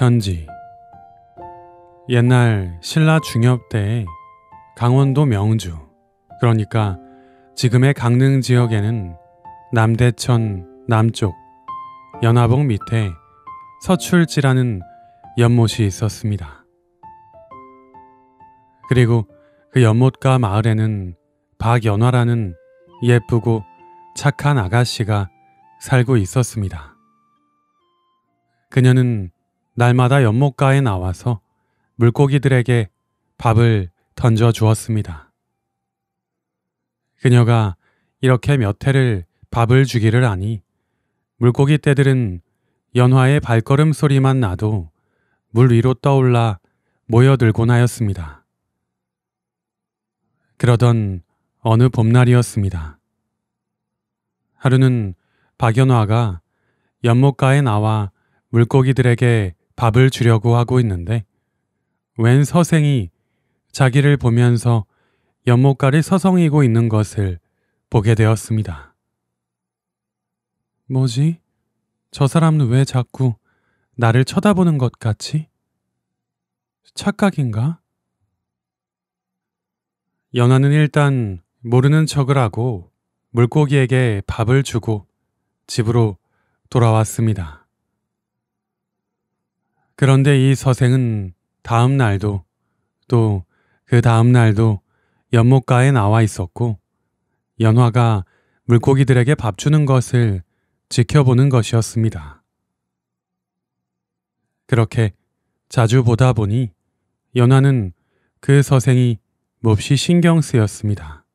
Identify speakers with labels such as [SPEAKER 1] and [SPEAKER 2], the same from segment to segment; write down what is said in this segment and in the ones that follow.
[SPEAKER 1] 편지 옛날 신라 중엽 때 강원도 명주 그러니까 지금의 강릉 지역에는 남대천 남쪽 연화봉 밑에 서출지라는 연못이 있었습니다. 그리고 그 연못과 마을에는 박연화라는 예쁘고 착한 아가씨가 살고 있었습니다. 그녀는 날마다 연못가에 나와서 물고기들에게 밥을 던져 주었습니다. 그녀가 이렇게 몇 해를 밥을 주기를 아니 물고기 떼들은 연화의 발걸음 소리만 나도 물 위로 떠올라 모여들곤 하였습니다. 그러던 어느 봄날이었습니다. 하루는 박연화가 연못가에 나와 물고기들에게 밥을 주려고 하고 있는데 웬 서생이 자기를 보면서 연못가를 서성이고 있는 것을 보게 되었습니다. 뭐지? 저 사람은 왜 자꾸 나를 쳐다보는 것 같지? 착각인가? 연아는 일단 모르는 척을 하고 물고기에게 밥을 주고 집으로 돌아왔습니다. 그런데 이 서생은 다음 날도 또 그 다음 날도 연못가에 나와 있었고 연화가 물고기들에게 밥 주는 것을 지켜보는 것이었습니다. 그렇게 자주 보다 보니 연화는 그 서생이 몹시 신경 쓰였습니다.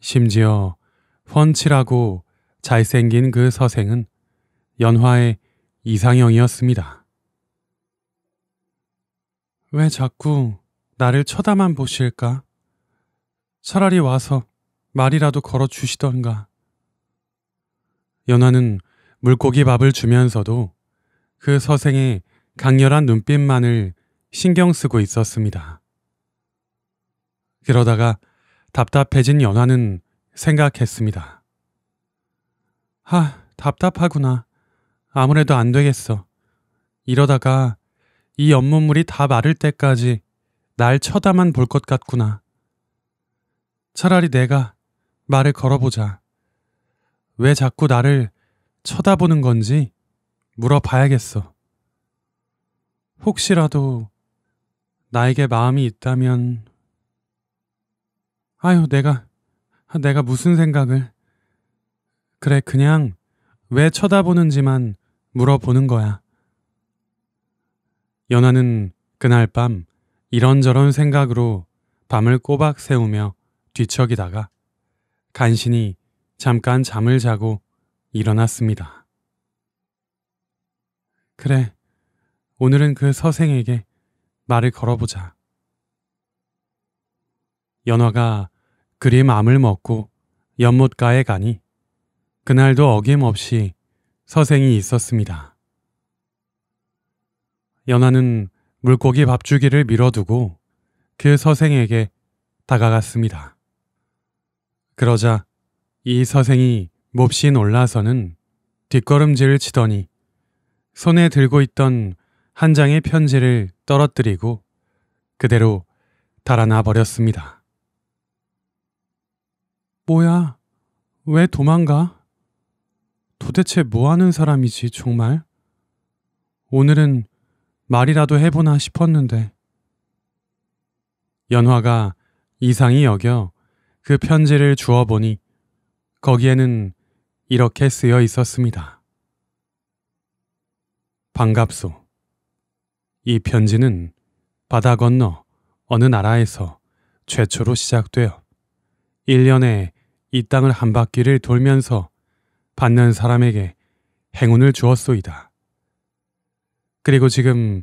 [SPEAKER 1] 심지어 펀치라고 잘생긴 그 서생은 연화의 이상형이었습니다. 왜 자꾸 나를 쳐다만 보실까? 차라리 와서 말이라도 걸어 주시던가. 연화는 물고기 밥을 주면서도 그 서생의 강렬한 눈빛만을 신경 쓰고 있었습니다. 그러다가 답답해진 연화는 생각했습니다. 하, 답답하구나. 아무래도 안 되겠어. 이러다가 이 연못물이 다 마를 때까지 날 쳐다만 볼 것 같구나. 차라리 내가 말을 걸어보자. 왜 자꾸 나를 쳐다보는 건지 물어봐야겠어. 혹시라도 나에게 마음이 있다면, 아유, 내가, 내가 무슨 생각을. 그래, 그냥 왜 쳐다보는지만 물어보는 거야. 연아는 그날 밤 이런저런 생각으로 밤을 꼬박 새우며 뒤척이다가 간신히 잠깐 잠을 자고 일어났습니다. 그래, 오늘은 그 서생에게 말을 걸어보자. 연화가 그리 맘을 먹고 연못가에 가니 그날도 어김없이 서생이 있었습니다. 연하는 물고기 밥 주기를 밀어두고 그 서생에게 다가갔습니다. 그러자 이 서생이 몹시 놀라서는 뒷걸음질을 치더니 손에 들고 있던 한 장의 편지를 떨어뜨리고 그대로 달아나 버렸습니다. 뭐야? 왜 도망가? 도대체 뭐 하는 사람이지, 정말? 오늘은 말이라도 해보나 싶었는데. 연화가 이상히 여겨 그 편지를 주워보니 거기에는 이렇게 쓰여 있었습니다. 반갑소. 이 편지는 바다 건너 어느 나라에서 최초로 시작되어 1년에 이 땅을 한 바퀴를 돌면서 받는 사람에게 행운을 주었소이다. 그리고 지금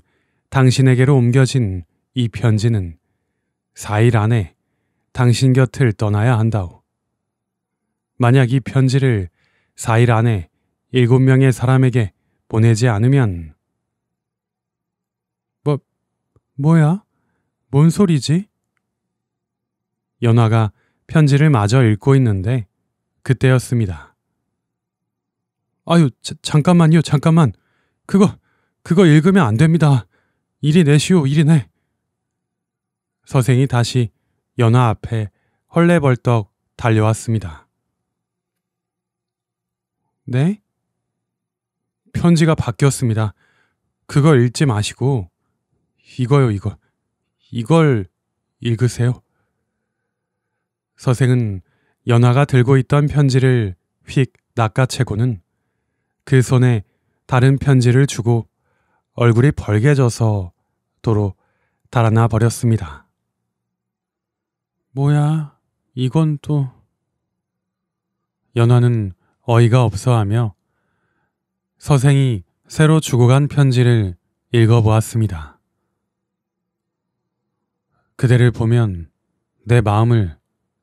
[SPEAKER 1] 당신에게로 옮겨진 이 편지는 4일 안에 당신 곁을 떠나야 한다오. 만약 이 편지를 4일 안에 7명의 사람에게 보내지 않으면 뭐 뭐야? 뭔 소리지? 연화가 편지를 마저 읽고 있는데 그때였습니다. 아유, 자, 잠깐만요, 잠깐만. 그거, 그거 읽으면 안 됩니다. 이리 내시오, 이리 내. 서생이 다시 연화 앞에 헐레벌떡 달려왔습니다. 네? 편지가 바뀌었습니다. 그걸 읽지 마시고, 이거요, 이거. 이걸 읽으세요. 서생은 연화가 들고 있던 편지를 휙 낚아채고는 그 손에 다른 편지를 주고 얼굴이 벌개져서 도로 달아나 버렸습니다. 뭐야, 이건 또. 연화는 어이가 없어 하며 서생이 새로 주고간 편지를 읽어보았습니다. 그대를 보면 내 마음을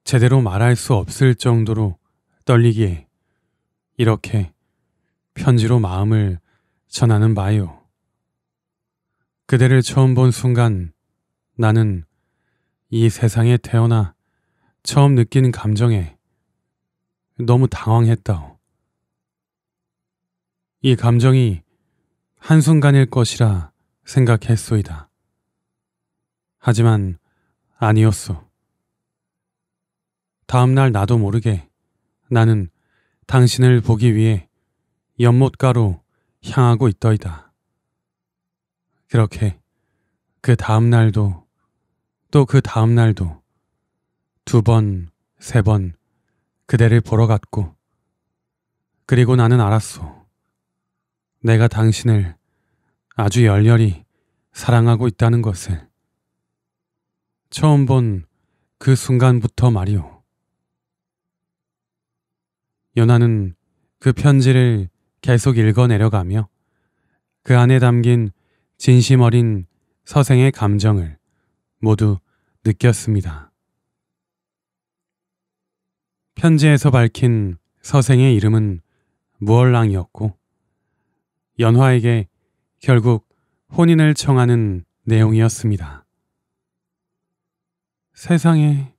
[SPEAKER 1] 제대로 말할 수 없을 정도로 떨리기에 이렇게 편지로 마음을 전하는 마요. 그대를 처음 본 순간 나는 이 세상에 태어나 처음 느낀 감정에 너무 당황했다이 감정이 한순간일 것이라 생각했소이다. 하지만 아니었소. 다음날 나도 모르게 나는 당신을 보기 위해 연못가로 향하고 있더이다. 그렇게 그 다음 날도 또 그 다음 날도 두 번, 세 번 그대를 보러 갔고 그리고 나는 알았소. 내가 당신을 아주 열렬히 사랑하고 있다는 것을 처음 본 그 순간부터 말이오. 연하는 그 편지를 계속 읽어내려가며 그 안에 담긴 진심 어린 서생의 감정을 모두 느꼈습니다. 편지에서 밝힌 서생의 이름은 무얼랑이었고 연화에게 결국 혼인을 청하는 내용이었습니다. 세상에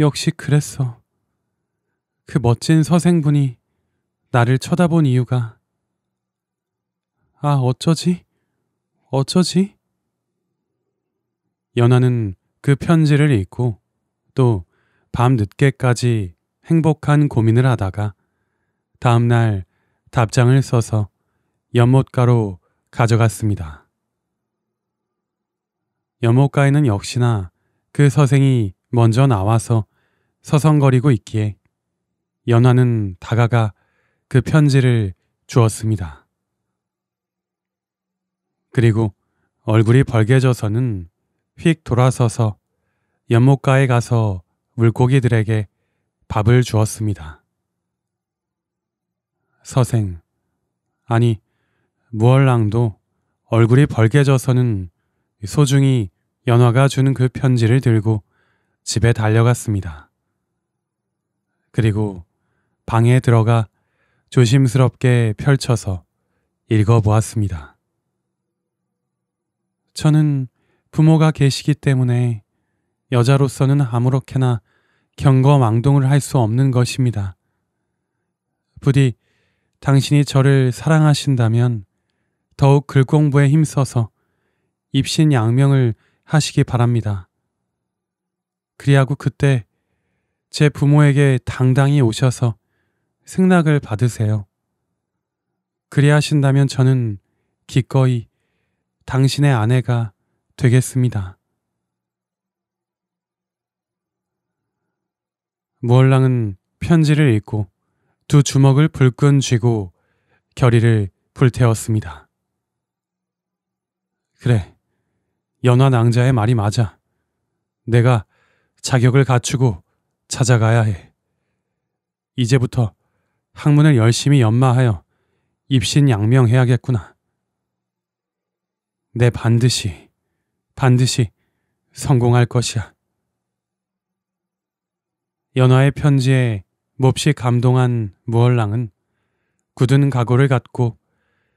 [SPEAKER 1] 역시 그랬어. 그 멋진 서생분이 나를 쳐다본 이유가 아 어쩌지? 어쩌지? 연아는그 편지를 읽고 또 밤늦게까지 행복한 고민을 하다가 다음날 답장을 써서 연못가로 가져갔습니다. 연못가에는 역시나 그 서생이 먼저 나와서 서성거리고 있기에 연화는 다가가 그 편지를 주었습니다. 그리고 얼굴이 벌개져서는 휙 돌아서서 연못가에 가서 물고기들에게 밥을 주었습니다. 서생, 아니, 무얼랑도 얼굴이 벌개져서는 소중히 연화가 주는 그 편지를 들고 집에 달려갔습니다. 그리고 방에 들어가 조심스럽게 펼쳐서 읽어보았습니다. 저는 부모가 계시기 때문에 여자로서는 아무렇게나 경거망동을 할 수 없는 것입니다. 부디 당신이 저를 사랑하신다면 더욱 글 공부에 힘써서 입신 양명을 하시기 바랍니다. 그리하고 그때 제 부모에게 당당히 오셔서 승낙을 받으세요. 그리하신다면 저는 기꺼이 당신의 아내가 되겠습니다. 무얼랑은 편지를 읽고 두 주먹을 불끈 쥐고 결의를 불태웠습니다. 그래, 연화 낭자의 말이 맞아. 내가 자격을 갖추고 찾아가야 해. 이제부터 학문을 열심히 연마하여 입신 양명해야겠구나. 내 반드시, 반드시 성공할 것이야. 연화의 편지에 몹시 감동한 무얼랑은 굳은 각오를 갖고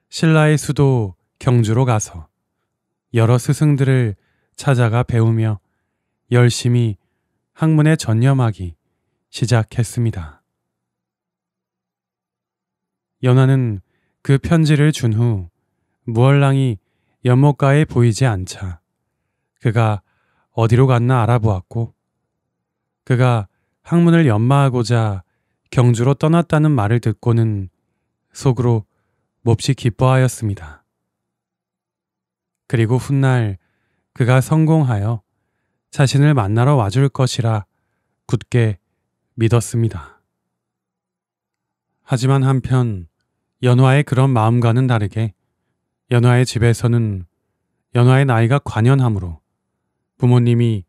[SPEAKER 1] 신라의 수도 경주로 가서 여러 스승들을 찾아가 배우며 열심히 학문에 전념하기 시작했습니다. 연하는 그 편지를 준 후 무얼랑이 연못가에 보이지 않자 그가 어디로 갔나 알아보았고 그가 학문을 연마하고자 경주로 떠났다는 말을 듣고는 속으로 몹시 기뻐하였습니다. 그리고 훗날 그가 성공하여 자신을 만나러 와줄 것이라 굳게 믿었습니다. 하지만 한편 연화의 그런 마음과는 다르게 연화의 집에서는 연화의 나이가 관연하므로 부모님이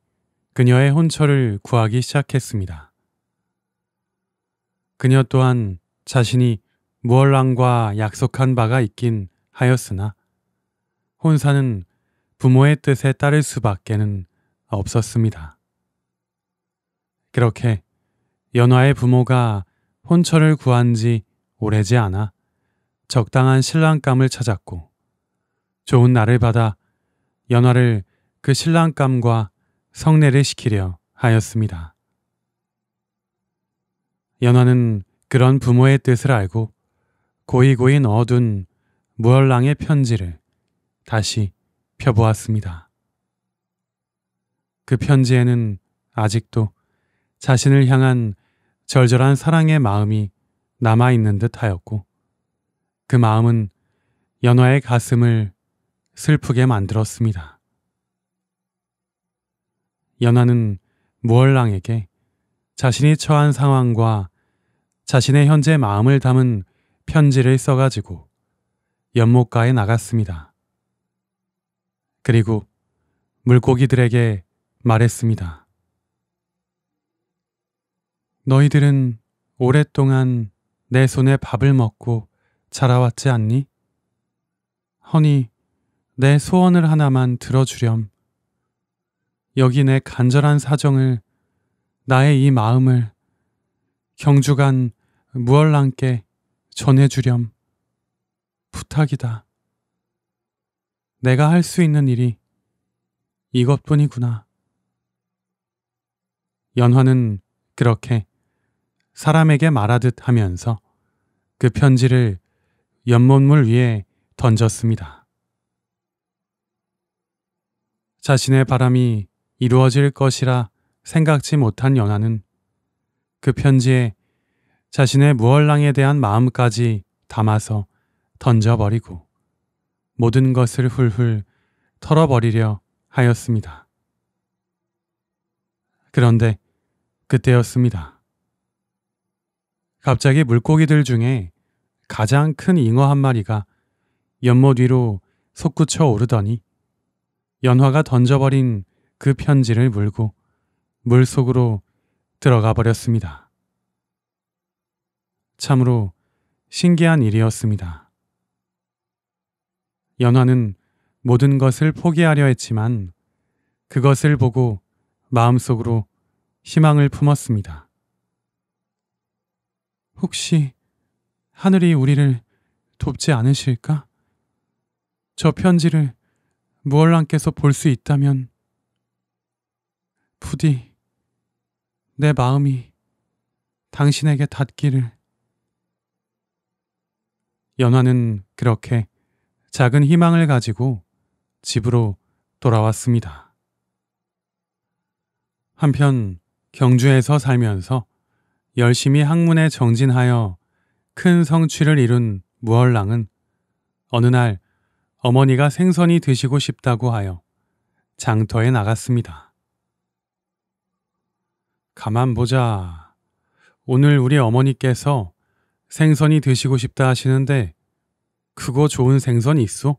[SPEAKER 1] 그녀의 혼처를 구하기 시작했습니다. 그녀 또한 자신이 무얼랑과 약속한 바가 있긴 하였으나 혼사는 부모의 뜻에 따를 수밖에는 없었습니다. 그렇게 연화의 부모가 혼처를 구한 지 오래지 않아 적당한 신랑감을 찾았고 좋은 날을 받아 연화를 그 신랑감과 성례를 시키려 하였습니다. 연화는 그런 부모의 뜻을 알고 고이고이 넣어둔 무얼랑의 편지를 다시 펴보았습니다. 그 편지에는 아직도 자신을 향한 절절한 사랑의 마음이 남아있는 듯 하였고 그 마음은 연화의 가슴을 슬프게 만들었습니다. 연화는 무얼랑에게 자신이 처한 상황과 자신의 현재 마음을 담은 편지를 써가지고 연못가에 나갔습니다. 그리고 물고기들에게 말했습니다. 너희들은 오랫동안 내 손에 밥을 먹고 자라왔지 않니? 허니, 내 소원을 하나만 들어주렴. 여기 내 간절한 사정을, 나의 이 마음을 경주간 무얼랑께 전해주렴. 부탁이다. 내가 할 수 있는 일이 이것뿐이구나. 연화는 그렇게 사람에게 말하듯 하면서 그 편지를 연못물 위에 던졌습니다. 자신의 바람이 이루어질 것이라 생각지 못한 연하는 그 편지에 자신의 무얼랑에 대한 마음까지 담아서 던져버리고 모든 것을 훌훌 털어버리려 하였습니다. 그런데 그때였습니다. 갑자기 물고기들 중에 가장 큰 잉어 한 마리가 연못 위로 솟구쳐 오르더니 연화가 던져버린 그 편지를 물고 물 속으로 들어가 버렸습니다. 참으로 신기한 일이었습니다. 연화는 모든 것을 포기하려 했지만 그것을 보고 마음속으로 희망을 품었습니다. 혹시 하늘이 우리를 돕지 않으실까? 저 편지를 무얼랑께서 볼 수 있다면 부디 내 마음이 당신에게 닿기를. 연화는 그렇게 작은 희망을 가지고 집으로 돌아왔습니다. 한편 경주에서 살면서 열심히 학문에 정진하여 큰 성취를 이룬 무얼랑은 어느 날 어머니가 생선이 드시고 싶다고 하여 장터에 나갔습니다. 가만 보자. 오늘 우리 어머니께서 생선이 드시고 싶다 하시는데 그거 좋은 생선 이 있소?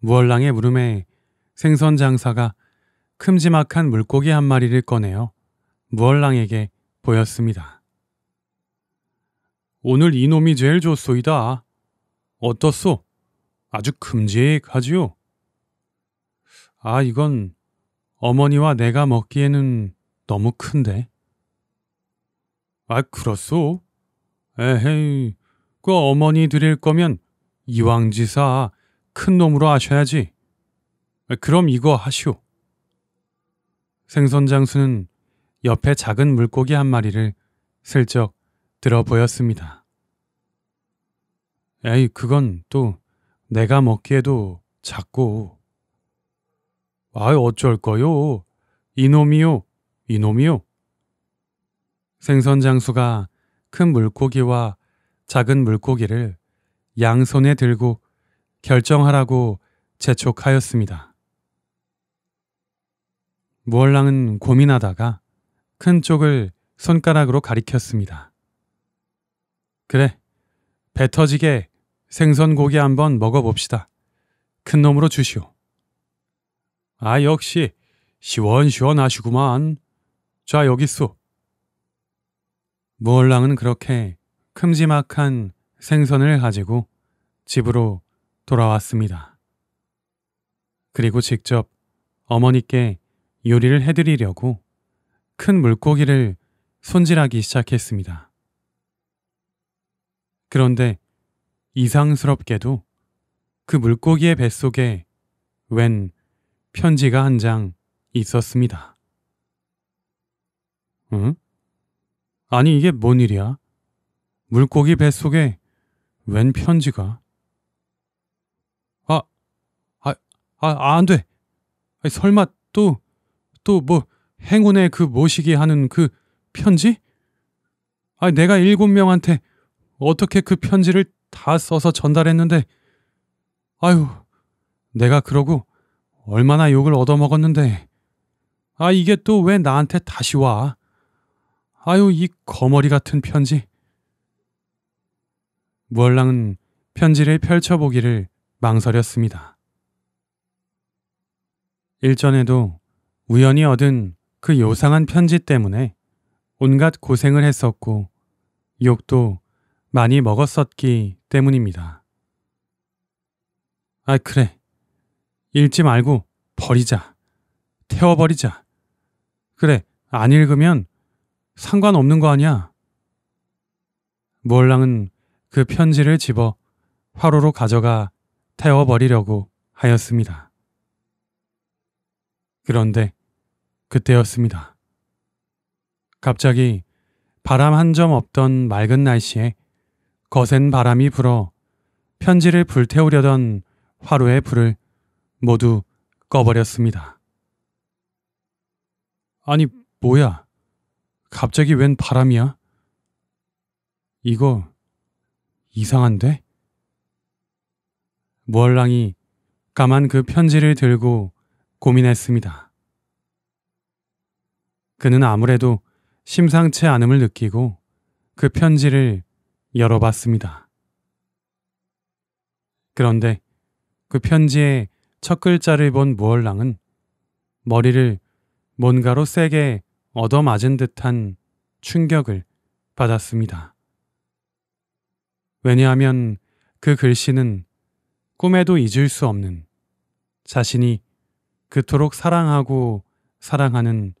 [SPEAKER 1] 무얼랑의 물음에 생선 장사가 큼지막한 물고기 한 마리를 꺼내어 무얼랑에게 보였습니다. 오늘 이놈이 제일 좋소이다. 어떻소? 아주 금직하지요? 아, 이건 어머니와 내가 먹기에는 너무 큰데. 아, 그렇소? 에헤이, 그 어머니 드릴 거면 이왕지사 큰 놈으로 하셔야지. 그럼 이거 하시오. 생선 장수는 옆에 작은 물고기 한 마리를 슬쩍 들어 보였습니다. 에이, 그건 또 내가 먹기에도 작고. 아유, 어쩔 거요. 이놈이요, 이놈이요. 생선 장수가 큰 물고기와 작은 물고기를 양손에 들고 결정하라고 재촉하였습니다. 무얼랑은 고민하다가 큰 쪽을 손가락으로 가리켰습니다. 그래, 배 터지게 생선 고기 한번 먹어봅시다. 큰 놈으로 주시오. 아, 역시 시원시원하시구만. 자, 여기 있 무얼랑은 그렇게 큼지막한 생선을 가지고 집으로 돌아왔습니다. 그리고 직접 어머니께 요리를 해드리려고 큰 물고기를 손질하기 시작했습니다. 그런데 이상스럽게도 그 물고기의 뱃속에 웬 편지가 한 장 있었습니다. 응? 아니 이게 뭔 일이야? 물고기 뱃속에 웬 편지가? 아, 아, 아, 아 안 돼. 아니, 설마 또, 또 뭐, 행운의 그 모시기 하는 그 편지? 아, 내가 일곱 명한테 어떻게 그 편지를 다 써서 전달했는데, 아유, 내가 그러고 얼마나 욕을 얻어먹었는데, 아, 이게 또 왜 나한테 다시 와? 아유, 이 거머리 같은 편지. 무얼랑은 편지를 펼쳐보기를 망설였습니다. 일전에도 우연히 얻은 그 요상한 편지 때문에 온갖 고생을 했었고 욕도 많이 먹었었기 때문입니다. 아, 그래. 읽지 말고 버리자. 태워버리자. 그래, 안 읽으면 상관없는 거 아니야. 무랑은그 편지를 집어 화로로 가져가 태워버리려고 하였습니다. 그런데 그때였습니다. 갑자기 바람 한 점 없던 맑은 날씨에 거센 바람이 불어 편지를 불태우려던 화로의 불을 모두 꺼버렸습니다. 아니, 뭐야? 갑자기 웬 바람이야? 이거 이상한데? 무얼랑이 가만 그 편지를 들고 고민했습니다. 그는 아무래도 심상치 않음을 느끼고 그 편지를 열어봤습니다. 그런데 그 편지의 첫 글자를 본 무얼랑은 머리를 뭔가로 세게 얻어맞은 듯한 충격을 받았습니다. 왜냐하면 그 글씨는 꿈에도 잊을 수 없는 자신이 그토록 사랑하고 사랑하는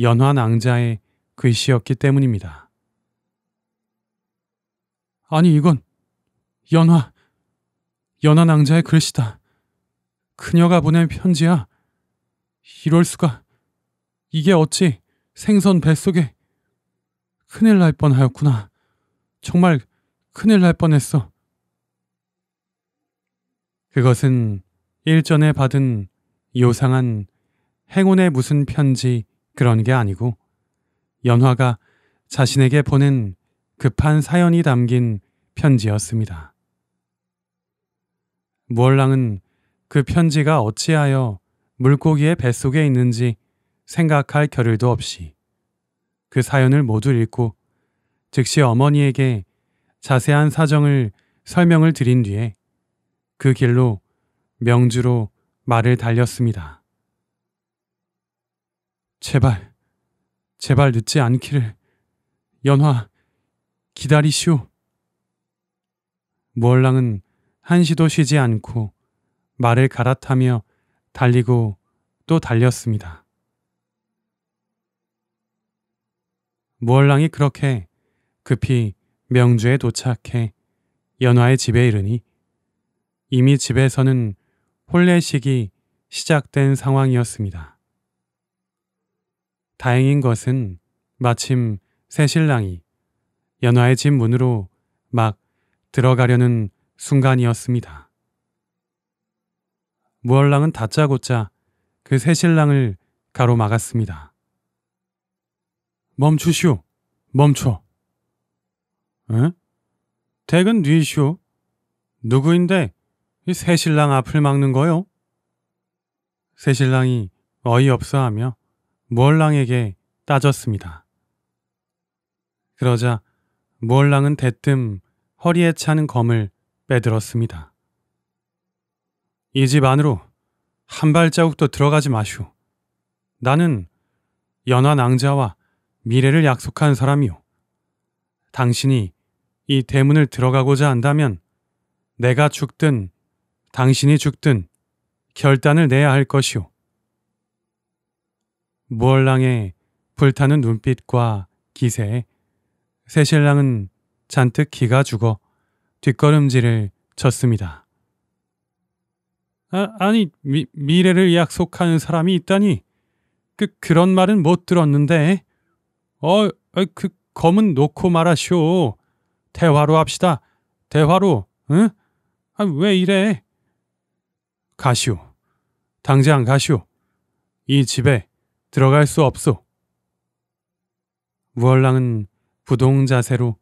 [SPEAKER 1] 연화 낭자의 글씨였기 때문입니다. 아니 이건 연화 연화 낭자의 글씨다. 그녀가 보낸 편지야. 이럴 수가. 이게 어찌 생선 뱃속에 큰일 날 뻔하였구나. 정말 큰일 날 뻔했어. 그것은 일전에 받은 요상한 행운의 무슨 편지 그런 게 아니고 연화가 자신에게 보낸 급한 사연이 담긴 편지였습니다. 무얼랑은 그 편지가 어찌하여 물고기의 뱃속에 있는지 생각할 겨를도 없이 그 사연을 모두 읽고 즉시 어머니에게 자세한 사정을 설명을 드린 뒤에 그 길로 명주로 말을 달렸습니다. 제발, 제발 늦지 않기를. 연화, 기다리시오. 무얼랑은 한시도 쉬지 않고 말을 갈아타며 달리고 또 달렸습니다. 무얼랑이 그렇게 급히 명주에 도착해 연화의 집에 이르니 이미 집에서는 혼례식이 시작된 상황이었습니다. 다행인 것은 마침 새 신랑이 연화의 집 문으로 막 들어가려는 순간이었습니다. 무얼랑은 다짜고짜 그새 신랑을 가로막았습니다. 멈추시오. 멈춰. 응? 퇴근 뒤시오. 누구인데 이 새신랑 앞을 막는 거요? 새신랑이 어이없어하며 무얼랑에게 따졌습니다. 그러자 무얼랑은 대뜸 허리에 차는 검을 빼들었습니다. 이 집 안으로 한 발자국도 들어가지 마시오. 나는 연하낭자와 미래를 약속한 사람이오. 당신이 이 대문을 들어가고자 한다면 내가 죽든 당신이 죽든 결단을 내야 할 것이오. 무얼랑의 불타는 눈빛과 기세 새신랑은 잔뜩 기가 죽어 뒷걸음질을 쳤습니다. 아, 아니 미, 미래를 약속하는 사람이 있다니 그 그런 말은 못 들었는데 어그 어, 검은 놓고 말하시오 대화로 합시다 대화로 응? 아, 왜 이래 가시오 당장 가시오 이 집에 들어갈 수 없소. 무얼랑은 부동 자세로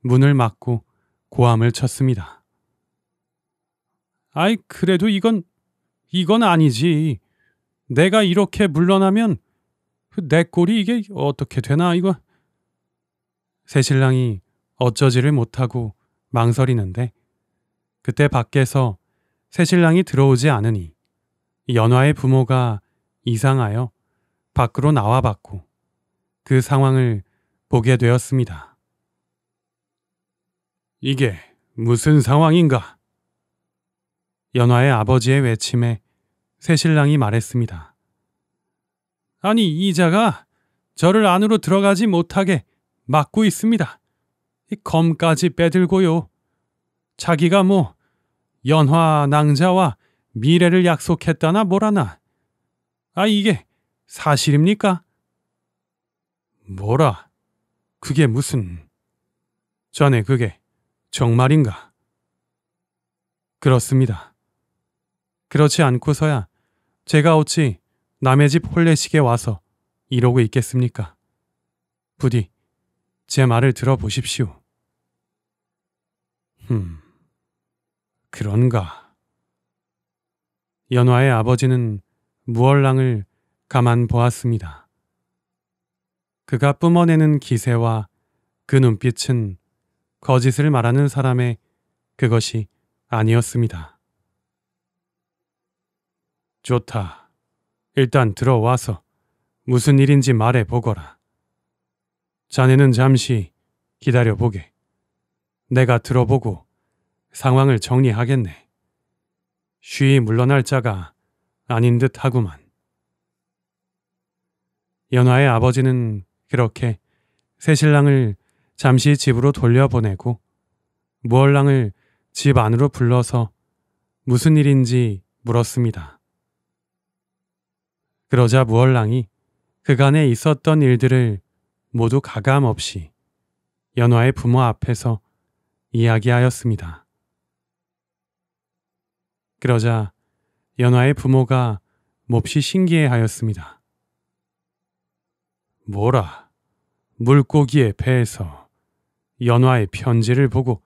[SPEAKER 1] 문을 막고 고함을 쳤습니다. 아이 그래도 이건 이건 아니지. 내가 이렇게 물러나면 내 꼴이 이게 어떻게 되나 이거. 새신랑이 어쩌지를 못하고 망설이는데 그때 밖에서 새신랑이 들어오지 않으니 연화의 부모가 이상하여 밖으로 나와 봤고 그 상황을 보게 되었습니다. 이게 무슨 상황인가? 연화의 아버지의 외침에 새신랑이 말했습니다. 아니, 이자가 저를 안으로 들어가지 못하게 막고 있습니다. 이 검까지 빼들고요. 자기가 뭐 연화 낭자와 미래를 약속했다나 뭐라나. 아, 이게 사실입니까? 뭐라? 그게 무슨... 자네 그게 정말인가? 그렇습니다. 그렇지 않고서야 제가 어찌 남의 집홀레식에 와서 이러고 있겠습니까? 부디 제 말을 들어보십시오. 흠, 그런가. 연화의 아버지는 무얼랑을 가만 보았습니다. 그가 뿜어내는 기세와 그 눈빛은 거짓을 말하는 사람의 그것이 아니었습니다. 좋다. 일단 들어와서 무슨 일인지 말해 보거라. 자네는 잠시 기다려 보게. 내가 들어보고 상황을 정리하겠네. 쉬이 물러날 자가 아닌 듯 하구만. 연화의 아버지는 그렇게 새신랑을 잠시 집으로 돌려보내고 무얼랑을 집 안으로 불러서 무슨 일인지 물었습니다. 그러자 무얼랑이 그간에 있었던 일들을 모두 가감 없이 연화의 부모 앞에서 이야기하였습니다. 그러자 연화의 부모가 몹시 신기해하였습니다. 뭐라? 물고기의 배에서 연화의 편지를 보고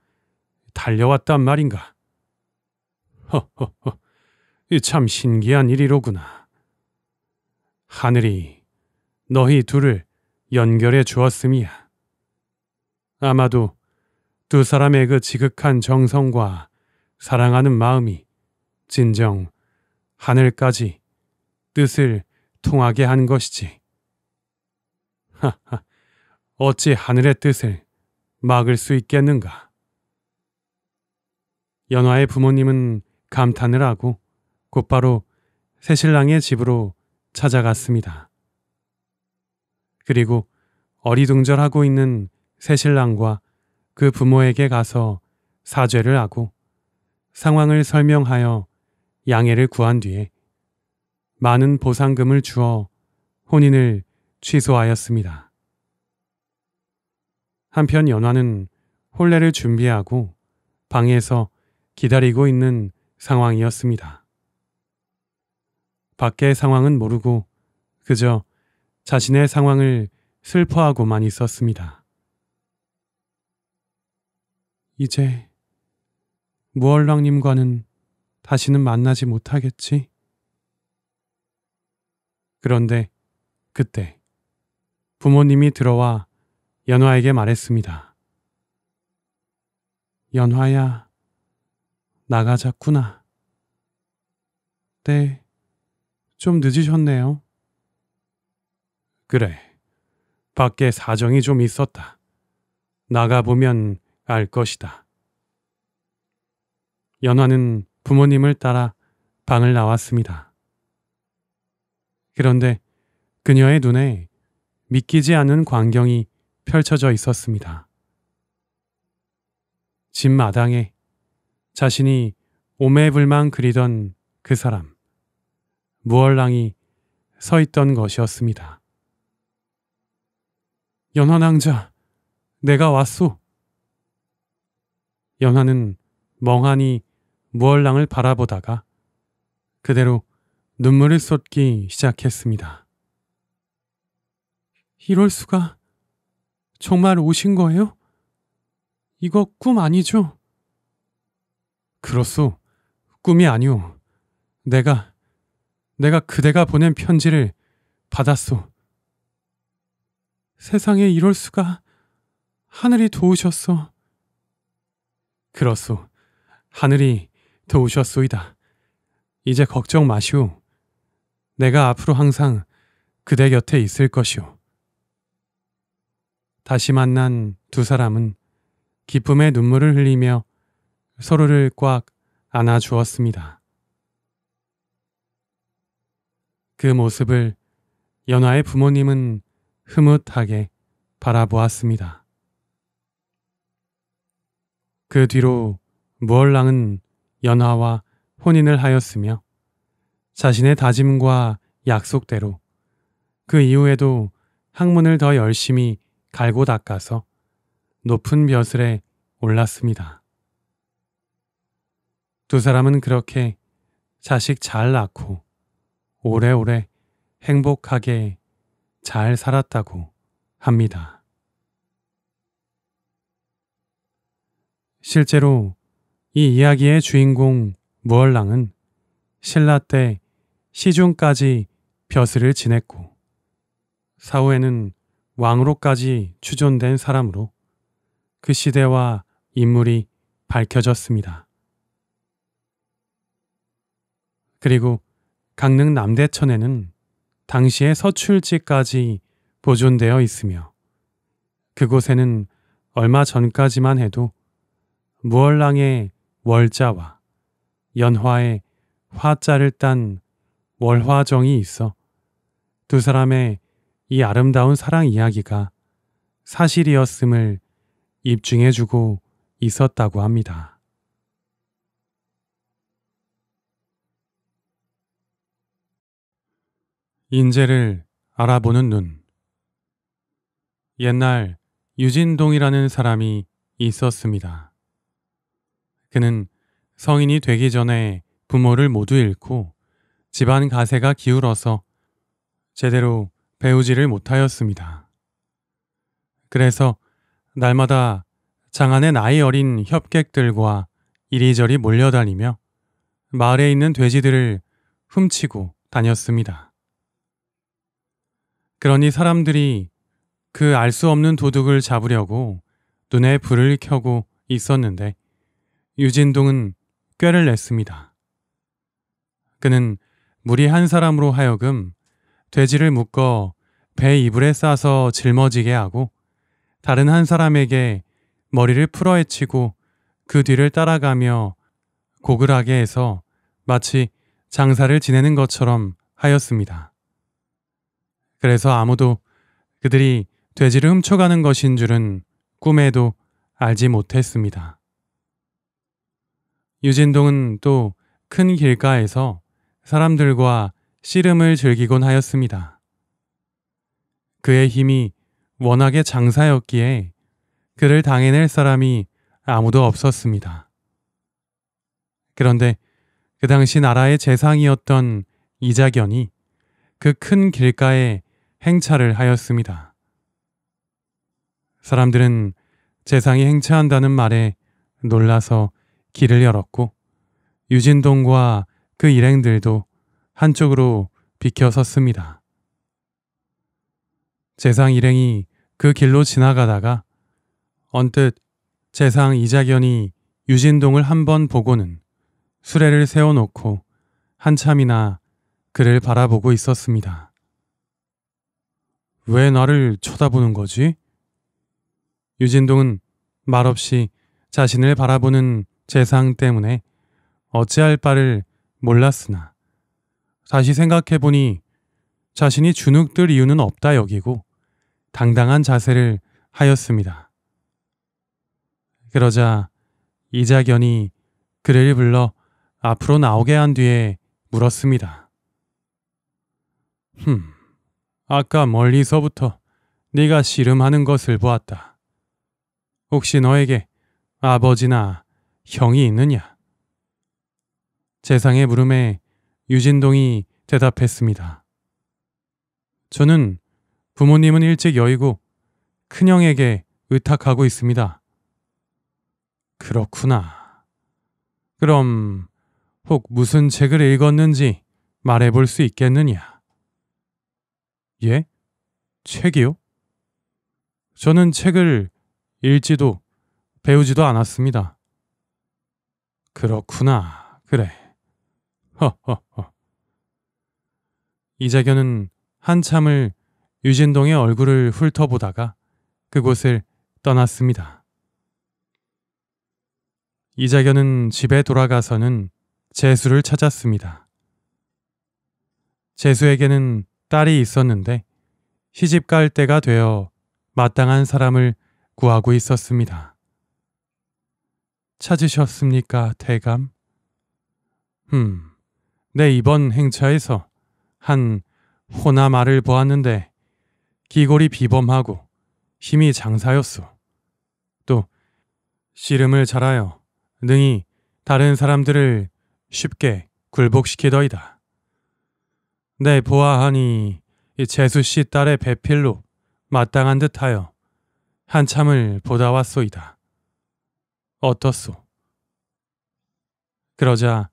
[SPEAKER 1] 달려왔단 말인가? 허허허, 참 신기한 일이로구나. 하늘이 너희 둘을 연결해 주었음이야. 아마도 두 사람의 그 지극한 정성과 사랑하는 마음이 진정 하늘까지 뜻을 통하게 한 것이지. 하하, 어찌 하늘의 뜻을 막을 수 있겠는가? 연화의 부모님은 감탄을 하고 곧바로 새신랑의 집으로 찾아갔습니다. 그리고 어리둥절하고 있는 새신랑과 그 부모에게 가서 사죄를 하고 상황을 설명하여 양해를 구한 뒤에 많은 보상금을 주어 혼인을 취소하였습니다. 한편 연화는 혼례를 준비하고 방에서 기다리고 있는 상황이었습니다. 밖의 상황은 모르고 그저 자신의 상황을 슬퍼하고만 있었습니다. 이제 무얼랑님과는 다시는 만나지 못하겠지? 그런데 그때 부모님이 들어와 연화에게 말했습니다. 연화야, 나가자꾸나. 네, 좀 늦으셨네요. 그래, 밖에 사정이 좀 있었다. 나가보면 알 것이다. 연화는 부모님을 따라 방을 나왔습니다. 그런데 그녀의 눈에 믿기지 않은 광경이 펼쳐져 있었습니다. 집 마당에 자신이 오매불망 그리던 그 사람, 무얼랑이 서 있던 것이었습니다. 연화낭자, 내가 왔소. 연화는 멍하니 무얼랑을 바라보다가 그대로 눈물을 쏟기 시작했습니다. 이럴 수가. 정말 오신 거예요? 이거 꿈 아니죠? 그렇소. 꿈이 아니오. 내가, 내가 그대가 보낸 편지를 받았소. 세상에 이럴 수가. 하늘이 도우셨소. 그렇소. 하늘이 도우셨소이다. 이제 걱정 마시오. 내가 앞으로 항상 그대 곁에 있을 것이오. 다시 만난 두 사람은 기쁨의 눈물을 흘리며 서로를 꽉 안아 주었습니다. 그 모습을 연아의 부모님은 흐뭇하게 바라보았습니다. 그 뒤로 무얼랑은 연아와 혼인을 하였으며 자신의 다짐과 약속대로 그 이후에도 학문을 더 열심히 갈고 닦아서 높은 벼슬에 올랐습니다. 두 사람은 그렇게 자식 잘 낳고 오래오래 행복하게 잘 살았다고 합니다. 실제로 이 이야기의 주인공 무얼랑은 신라 때 시중까지 벼슬을 지냈고 사후에는 왕으로까지 추존된 사람으로 그 시대와 인물이 밝혀졌습니다. 그리고 강릉 남대천에는 당시의 서출지까지 보존되어 있으며 그곳에는 얼마 전까지만 해도 무얼랑의 월자와 연화의 화자를 딴 월화정이 있어 두 사람의 이 아름다운 사랑 이야기가 사실이었음을 입증해주고 있었다고 합니다. 인재를 알아보는 눈. 옛날 유진동이라는 사람이 있었습니다. 그는 성인이 되기 전에 부모를 모두 잃고 집안 가세가 기울어서 제대로 배우지를 못하였습니다. 그래서 날마다 장안의 나이 어린 협객들과 이리저리 몰려다니며 마을에 있는 돼지들을 훔치고 다녔습니다. 그러니 사람들이 그 알 수 없는 도둑을 잡으려고 눈에 불을 켜고 있었는데 유진동은 꾀를 냈습니다. 그는 무리 한 사람으로 하여금 돼지를 묶어 배 이불에 싸서 짊어지게 하고 다른 한 사람에게 머리를 풀어헤치고 그 뒤를 따라가며 고글하게 해서 마치 장사를 지내는 것처럼 하였습니다. 그래서 아무도 그들이 돼지를 훔쳐가는 것인 줄은 꿈에도 알지 못했습니다. 유진동은 또 큰 길가에서 사람들과 씨름을 즐기곤 하였습니다. 그의 힘이 워낙에 장사였기에 그를 당해낼 사람이 아무도 없었습니다. 그런데 그 당시 나라의 재상이었던 이자견이 그 큰 길가에 행차를 하였습니다. 사람들은 재상이 행차한다는 말에 놀라서 길을 열었고 유진동과 그 일행들도 한쪽으로 비켜섰습니다. 재상 일행이 그 길로 지나가다가 언뜻 재상 이자견이 유진동을 한 번 보고는 수레를 세워놓고 한참이나 그를 바라보고 있었습니다. 왜 나를 쳐다보는 거지? 유진동은 말없이 자신을 바라보는 재상 때문에 어찌할 바를 몰랐으나 다시 생각해보니 자신이 주눅들 이유는 없다 여기고 당당한 자세를 하였습니다. 그러자 이자견이 그를 불러 앞으로 나오게 한 뒤에 물었습니다. 흠, 아까 멀리서부터 네가 씨름하는 것을 보았다. 혹시 너에게 아버지나 형이 있느냐? 재상의 물음에 유진동이 대답했습니다. 저는 부모님은 일찍 여의고 큰형에게 의탁하고 있습니다. 그렇구나. 그럼 혹 무슨 책을 읽었는지 말해볼 수 있겠느냐? 예? 책이요? 저는 책을 읽지도 배우지도 않았습니다. 그렇구나. 그래. 허허허. 이자견은 한참을 유진동의 얼굴을 훑어보다가 그곳을 떠났습니다. 이자견은 집에 돌아가서는 재수를 찾았습니다. 재수에게는 딸이 있었는데 시집 갈 때가 되어 마땅한 사람을 구하고 있었습니다. 찾으셨습니까, 대감? 흠. 내 이번 행차에서 한 호나마를 보았는데 기골이 비범하고 힘이 장사였소. 또 씨름을 잘하여 능히 다른 사람들을 쉽게 굴복시키더이다. 내 보아하니 제수 씨 딸의 배필로 마땅한 듯하여 한참을 보다 왔소이다. 어떻소? 그러자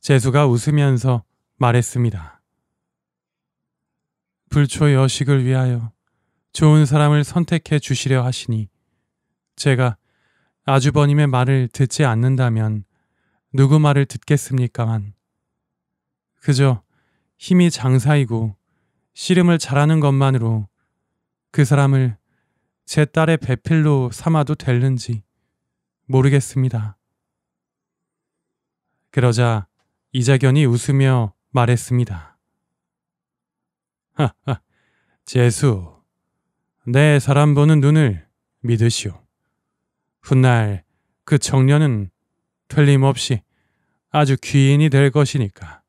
[SPEAKER 1] 재수가 웃으면서 말했습니다. 불초 여식을 위하여 좋은 사람을 선택해 주시려 하시니 제가 아주버님의 말을 듣지 않는다면 누구 말을 듣겠습니까만 그저 힘이 장사이고 씨름을 잘하는 것만으로 그 사람을 제 딸의 배필로 삼아도 될는지 모르겠습니다. 그러자 이자견이 웃으며 말했습니다. 하하, 재수. 내 사람 보는 눈을 믿으시오. 훗날 그 청년은 틀림없이 아주 귀인이 될 것이니까.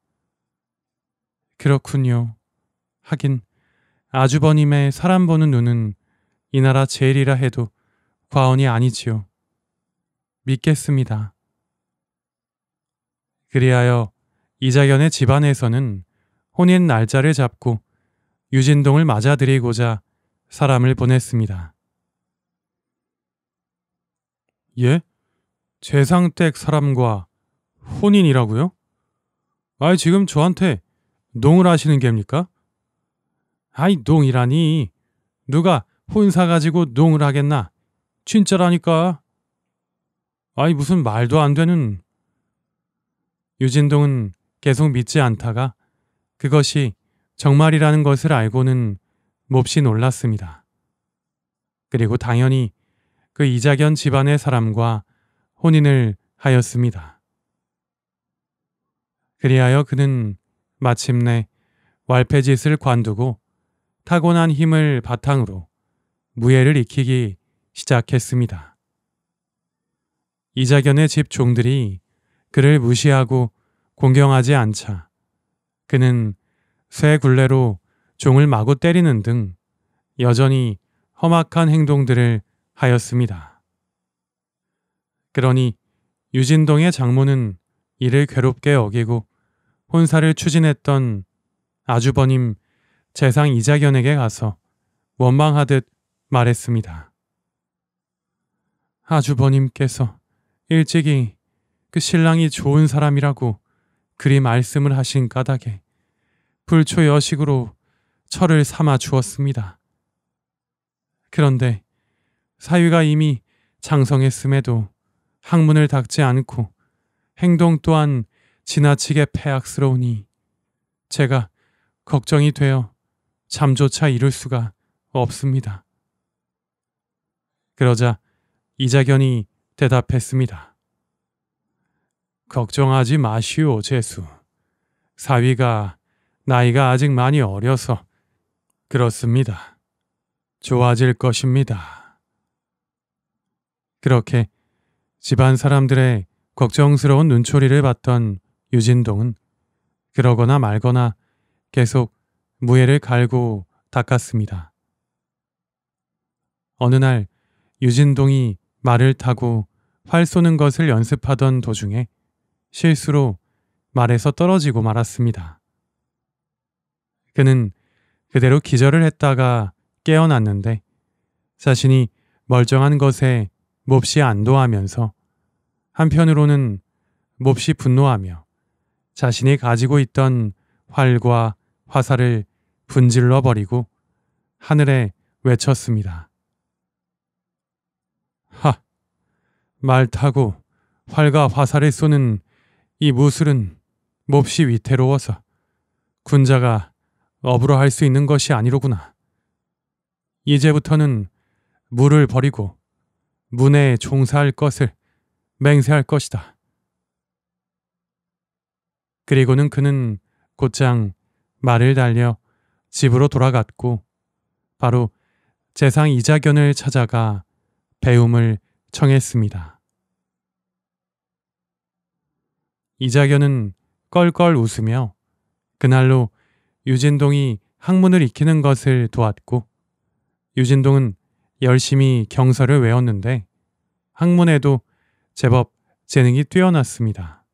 [SPEAKER 1] 그렇군요. 하긴 아주버님의 사람 보는 눈은 이 나라 제일이라 해도 과언이 아니지요. 믿겠습니다. 그리하여 이자연의 집안에서는 혼인 날짜를 잡고 유진동을 맞아들이고자 사람을 보냈습니다. 예? 재상댁 사람과 혼인이라고요? 아이 지금 저한테 농을 하시는 겁니까? 아이 농이라니 누가 혼사 가지고 농을 하겠나? 진짜라니까. 아이 무슨 말도 안 되는 유진동은 계속 믿지 않다가 그것이 정말이라는 것을 알고는 몹시 놀랐습니다. 그리고 당연히 그 이자견 집안의 사람과 혼인을 하였습니다. 그리하여 그는 마침내 왈패짓을 관두고 타고난 힘을 바탕으로 무예를 익히기 시작했습니다. 이자견의 집 종들이 그를 무시하고 공경하지 않자 그는 쇠 굴레로 종을 마구 때리는 등 여전히 험악한 행동들을 하였습니다. 그러니 유진동의 장모는 이를 괴롭게 어기고 혼사를 추진했던 아주버님 재상 이자견에게 가서 원망하듯 말했습니다. 아주버님께서 일찍이 그 신랑이 좋은 사람이라고 그리 말씀을 하신 까닭에 불초 여식으로 철을 삼아 주었습니다. 그런데 사위가 이미 장성했음에도 학문을 닦지 않고 행동 또한 지나치게 패악스러우니 제가 걱정이 되어 잠조차 이룰 수가 없습니다. 그러자 이자견이 대답했습니다. 걱정하지 마시오, 제수. 사위가 나이가 아직 많이 어려서 그렇습니다. 좋아질 것입니다. 그렇게 집안 사람들의 걱정스러운 눈초리를 봤던 유진동은 그러거나 말거나 계속 무예를 갈고 닦았습니다. 어느 날 유진동이 말을 타고 활 쏘는 것을 연습하던 도중에 실수로 말에서 떨어지고 말았습니다. 그는 그대로 기절을 했다가 깨어났는데 자신이 멀쩡한 것에 몹시 안도하면서 한편으로는 몹시 분노하며 자신이 가지고 있던 활과 화살을 분질러 버리고 하늘에 외쳤습니다. 하! 말 타고 활과 화살을 쏘는 이 무술은 몹시 위태로워서 군자가 업으로 할 수 있는 것이 아니로구나. 이제부터는 물을 버리고 문에 종사할 것을 맹세할 것이다. 그리고는 그는 곧장 말을 달려 집으로 돌아갔고 바로 재상 이자견을 찾아가 배움을 청했습니다. 이자교는 껄껄 웃으며 그날로 유진동이 학문을 익히는 것을 도왔고 유진동은 열심히 경서를 외웠는데 학문에도 제법 재능이 뛰어났습니다.